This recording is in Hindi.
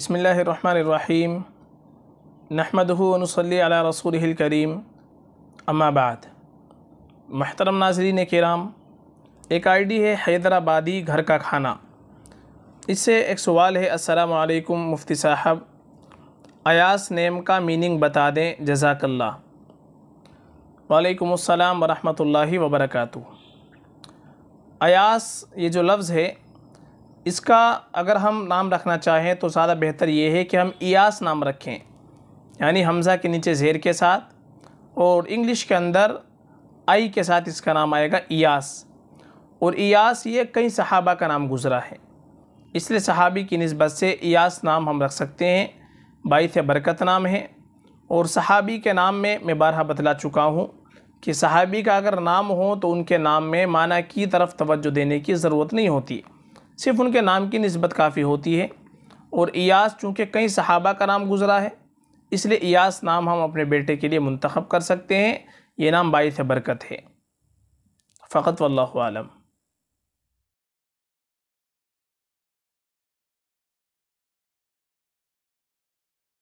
बसमीम नहमदनसली रसूल करीम अम्माबाद महतरम नाजरीन कराम एक आईडी है हैदराबादी घर का खाना इससे एक सवाल है असलकम मुफ्ती साहब अयास नेम का मीनिंग बता दें जजाकल्ला वालेकुम अस्सलाम वरहमतुल्लाहि वबरकातु अयास ये जो लफ्ज़ है इसका अगर हम नाम रखना चाहें तो ज़्यादा बेहतर ये है कि हम इयास नाम रखें यानी हमज़ा के नीचे ज़ेर के साथ और इंग्लिश के अंदर आई के साथ इसका नाम आएगा इयास और इयास ये कई सहाबा का नाम गुज़रा है इसलिए सहाबी की नस्बत से इयास नाम हम रख सकते हैं बाईस बरकत नाम है और सहाबी के नाम में मैं बारह बतला चुका हूँ कि सहाबी का अगर नाम हो तो उनके नाम में माना की तरफ तवज्जो देने की ज़रूरत नहीं होती सिर्फ उनके नाम की नस्बत काफ़ी होती है और इयास चूँकि कई सहाबा का नाम गुजरा है इसलिए इयास नाम हम अपने बेटे के लिए मंतखब कर सकते हैं ये नाम बाईस बरकत है फ़कत वल्लम